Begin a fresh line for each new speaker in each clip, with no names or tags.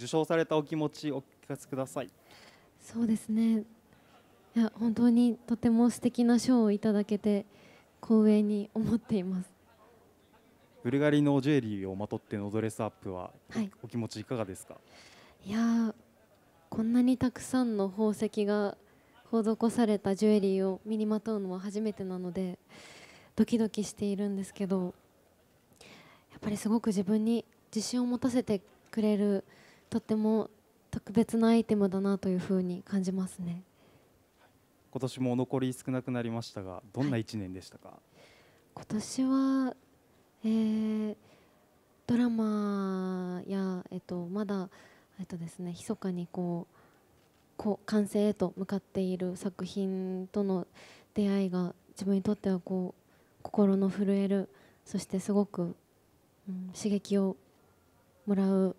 受賞されたお気持ちお聞かせください
そうですねいや本当にとても素敵な賞をいただけて光栄に思っています
ブルガリのジュエリーをまとってのドレスアップは、はい、お気持ちいかがですか
いやこんなにたくさんの宝石が施されたジュエリーを身にまとうのは初めてなのでドキドキしているんですけどやっぱりすごく自分に自信を持たせてくれるとても特別なアイテムだなというふうに感じますね
今年も残り少なくなりましたがどんな1年でしたか、はい、
今年は、えー、ドラマや、えっと、まだ、えっとですね、密かにこうこ完成へと向かっている作品との出会いが自分にとってはこう心の震えるそしてすごく、うん、刺激をもらう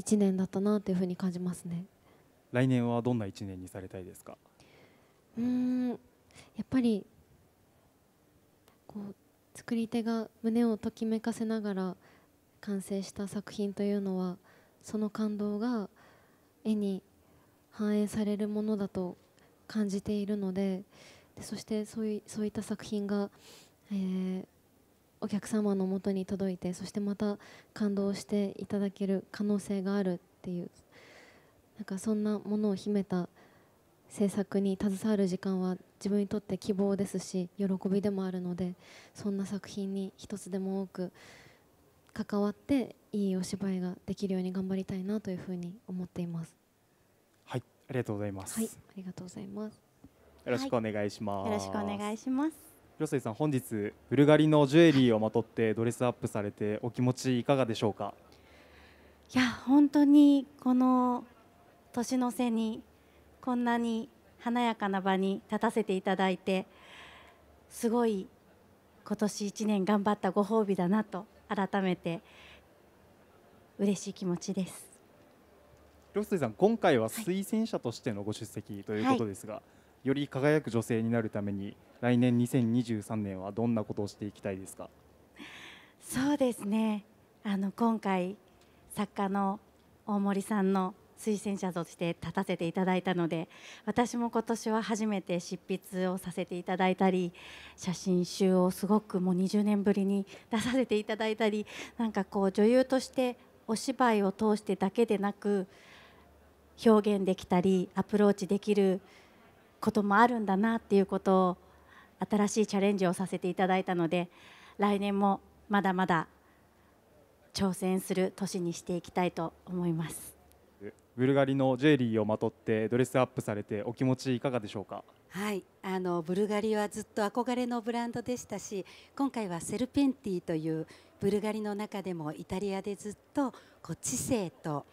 1年だったなというふうに感じますね
来年はどんな1年にされたいですか
うんやっぱりこう作り手が胸をときめかせながら完成した作品というのはその感動が絵に反映されるものだと感じているのででそしてそういそういった作品が、えー、客様のもとに届いてそしてまた感動していただける可能性があるっていうなんかそんなものを秘めた制作に携わる時間は自分にとって希望ですし喜びでもあるのでそんな作品に一つでも多く関わっていいお芝居ができるように頑張りたいなというふうに思っています
はいありがとうございますはい
ありがとうございますよろしくお
願いします、はい、よろしくお願いします広末さん本日ブルガリのジュエリーをまとってドレスアップされてお気持ちいかがでしょうか
いや本当にこの年の瀬にこんなに華やかな場に立たせていただいてすごい今年1年頑張ったご褒美だなと改めて嬉しい気持ちです
広末さん今回は推薦者としてのご出席ということですが、はい、より輝く女性になるために来年2023年はどんなことをしていきたいですか
そうですねあの今回作家の大森さんの推薦者として立たせていただいたので私も今年は初めて執筆をさせていただいたり写真集をすごくもう20年ぶりに出させていただいたりなんかこう女優としてお芝居を通してだけでなく表現できたりアプローチできることもあるんだなっていうことを新しいチャレンジをさせていただいたので来年もまだまだ挑戦する年にし
ていきたいと思います
ブルガリのジュエリーをまとってドレスアップされてお気持ちいかがでしょうか
はいあのブルガリはずっと憧れのブランドでしたし今回はセルペンティというブルガリの中でもイタリアでずっとこう知性と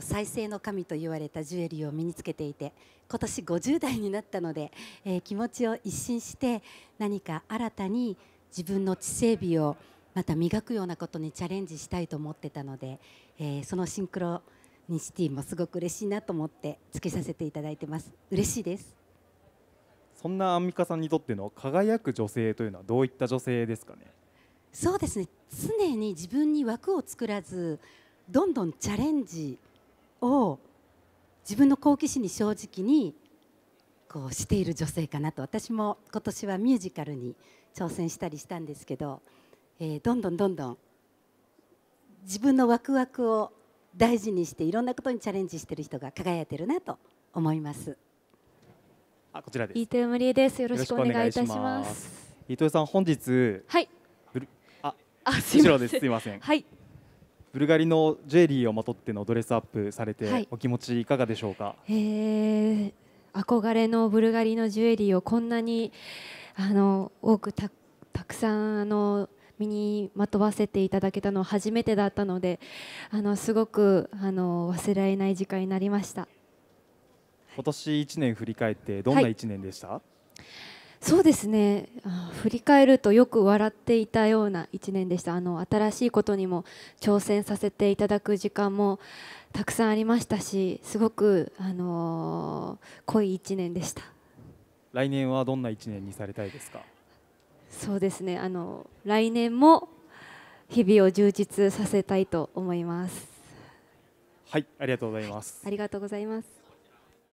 再生の神と言われたジュエリーを身につけていて今年50代になったので、えー、気持ちを一新して何か新たに自分の知性美をまた磨くようなことにチャレンジしたいと思ってたので、えー、そのシンクロニシティもすごく嬉しいなと思ってつけさせていただいてます嬉しいです
そんなアンミカさんにとっての輝く女性というのはどういった女性ですかね
そうですね常に自分に枠を作らずどんどんチャレンジを自分の好奇心に正直にこうしている女性かなと私も今年はミュージカルに挑戦したりしたんですけど、えー、どんどんどんどん自分のワクワクを大事にしていろんなことにチャレンジしている人が輝いてるなと思います。
あこちらです。伊
藤マリです。よろしくお願いいたします。
伊藤さん本日はい。あ、あ後ろです。すみません。はい。ブルガリのジュエリーをまとってのドレスアップされて、はい、お気持ちいかがでしょうか、
えー、憧れのブルガリのジュエリーをこんなにあの多くたくさんあの身にまとわせていただけたのは初めてだったのであのすごくあの忘れられない時間になりました
今年1年振り返ってどんな1年でした、はい
そうですね振り返るとよく笑っていたような1年でしたあの新しいことにも挑戦させていただく時間もたくさんありましたしすごく、あのー、濃い1年でした
来年はどんな1年にされたいですか
そうですねあの来年も日々を充実させたいと思います
はいありがとうございます、あ
りがとうございます